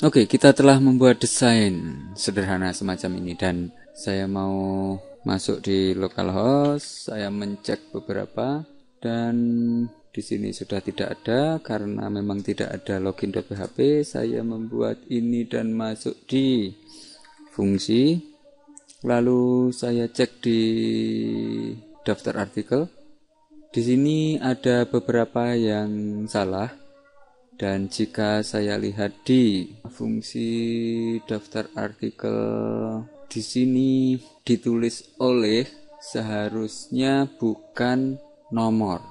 Oke, kita telah membuat desain sederhana semacam ini dan saya mau masuk di localhost, saya mencek beberapa dan di sini sudah tidak ada karena memang tidak ada login.php, saya membuat ini dan masuk di fungsi. Lalu saya cek di daftar artikel di sini ada beberapa yang salah dan jika saya lihat di fungsi daftar artikel di sini ditulis oleh seharusnya bukan nomor.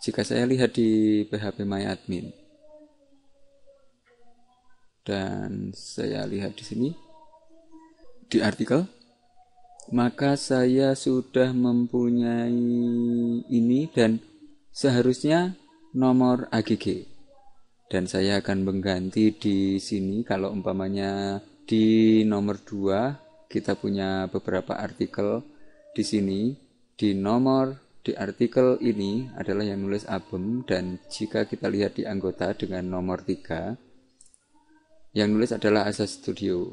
Jika saya lihat di PHP My Admin dan saya lihat di sini di artikel maka saya sudah mempunyai ini dan seharusnya nomor AGG dan saya akan mengganti di sini kalau umpamanya di nomor 2 kita punya beberapa artikel di sini di nomor di artikel ini adalah yang nulis abem dan jika kita lihat di anggota dengan nomor 3 yang nulis adalah asas studio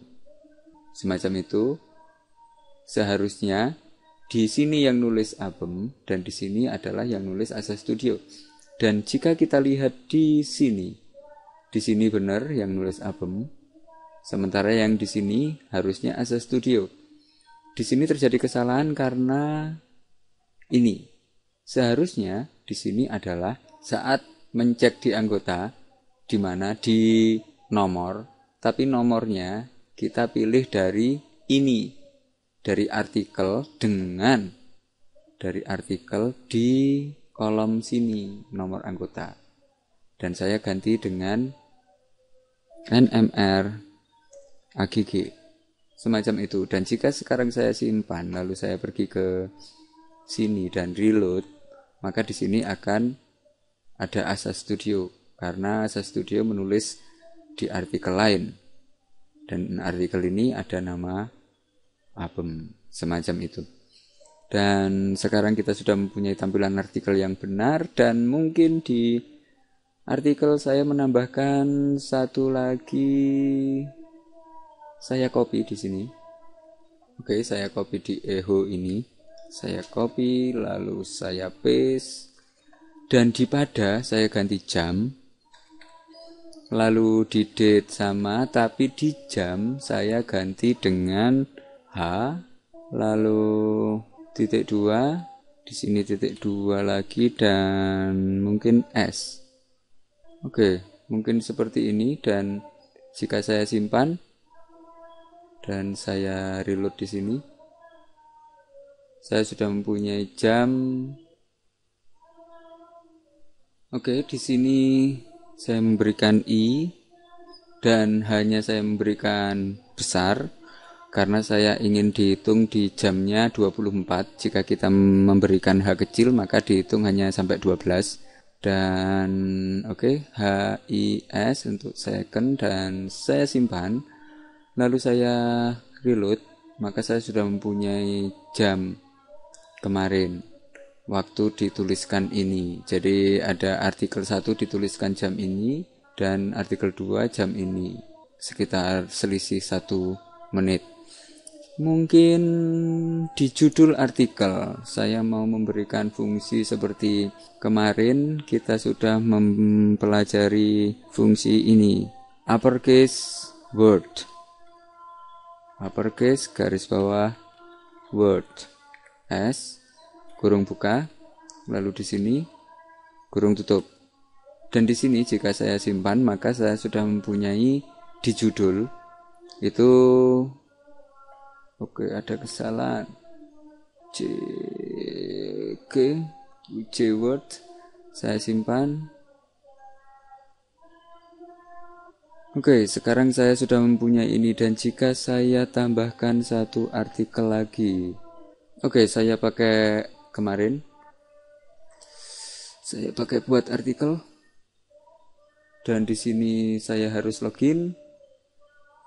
semacam itu seharusnya di sini yang nulis album dan di sini adalah yang nulis Asa Studio. Dan jika kita lihat di sini, di sini benar yang nulis album, sementara yang di sini harusnya Asa Studio. Di sini terjadi kesalahan karena ini. Seharusnya di sini adalah saat mencek di anggota di mana di nomor, tapi nomornya kita pilih dari ini dari artikel dengan dari artikel di kolom sini nomor anggota dan saya ganti dengan NMR AGG semacam itu dan jika sekarang saya simpan lalu saya pergi ke sini dan reload maka di sini akan ada Asa Studio karena Asa Studio menulis di artikel lain dan artikel ini ada nama album semacam itu. Dan sekarang kita sudah mempunyai tampilan artikel yang benar dan mungkin di artikel saya menambahkan satu lagi saya copy di sini. Oke, saya copy di eho ini. Saya copy lalu saya paste dan di pada saya ganti jam lalu di date sama tapi di jam saya ganti dengan H lalu titik dua, di sini titik dua lagi dan mungkin S oke mungkin seperti ini dan jika saya simpan dan saya reload di sini saya sudah mempunyai jam Oke, di sini saya memberikan i dan hanya saya memberikan besar karena saya ingin dihitung di jamnya 24 jika kita memberikan H kecil maka dihitung hanya sampai 12 dan oke okay, HIS untuk second dan saya simpan lalu saya reload maka saya sudah mempunyai jam kemarin waktu dituliskan ini jadi ada artikel 1 dituliskan jam ini dan artikel 2 jam ini sekitar selisih satu menit Mungkin di judul artikel saya mau memberikan fungsi seperti kemarin kita sudah mempelajari fungsi ini. Uppercase word. Uppercase garis bawah word. S kurung buka lalu di sini kurung tutup. Dan di sini jika saya simpan maka saya sudah mempunyai di judul itu Oke, ada kesalahan. C G J word saya simpan. Oke, sekarang saya sudah mempunyai ini dan jika saya tambahkan satu artikel lagi. Oke, saya pakai kemarin. Saya pakai buat artikel. Dan di sini saya harus login.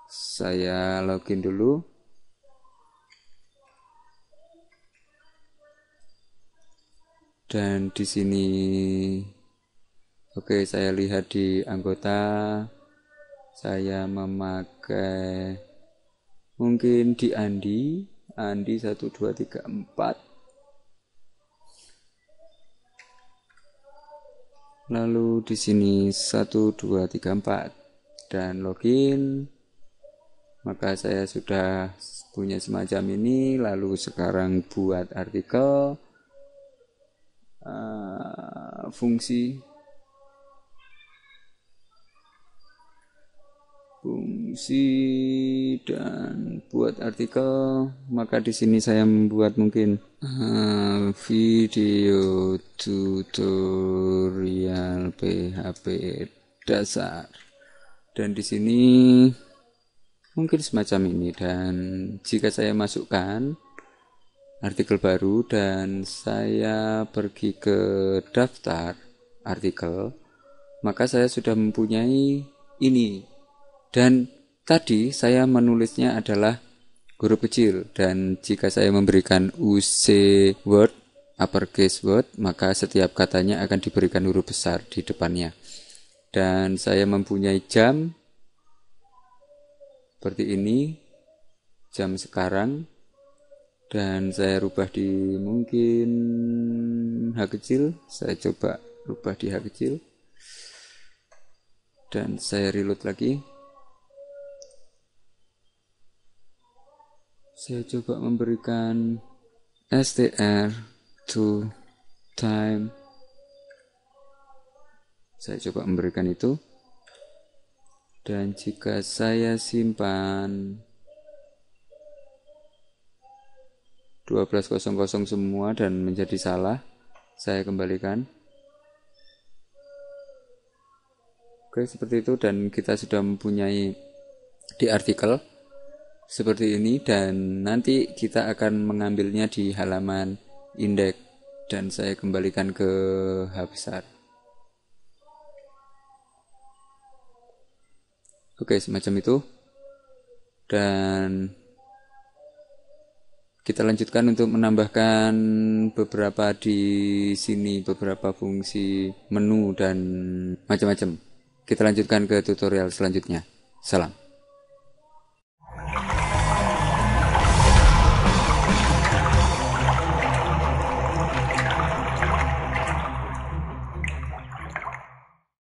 Saya login dulu. dan di sini oke okay, saya lihat di anggota saya memakai mungkin di Andi Andi 1 2 3 4 lalu di sini 1 2 3 4 dan login maka saya sudah punya semacam ini lalu sekarang buat artikel Eh, fungsi fungsi dan buat artikel maka di sini saya membuat mungkin uh, video tutorial PHP dasar dan di sini mungkin semacam ini dan jika saya masukkan artikel baru dan saya pergi ke daftar artikel, maka saya sudah mempunyai ini. Dan tadi saya menulisnya adalah huruf kecil dan jika saya memberikan UC word uppercase word maka setiap katanya akan diberikan huruf besar di depannya dan saya mempunyai jam seperti ini jam sekarang dan saya rubah di mungkin H kecil saya coba rubah di H kecil dan saya reload lagi saya coba memberikan str to time saya coba memberikan itu dan jika saya simpan 12.00 semua dan menjadi salah. Saya kembalikan. Oke, seperti itu dan kita sudah mempunyai di artikel seperti ini dan nanti kita akan mengambilnya di halaman indeks dan saya kembalikan ke H besar. Oke, semacam itu. Dan kita lanjutkan untuk menambahkan beberapa di sini beberapa fungsi menu dan macam-macam. Kita lanjutkan ke tutorial selanjutnya. Salam.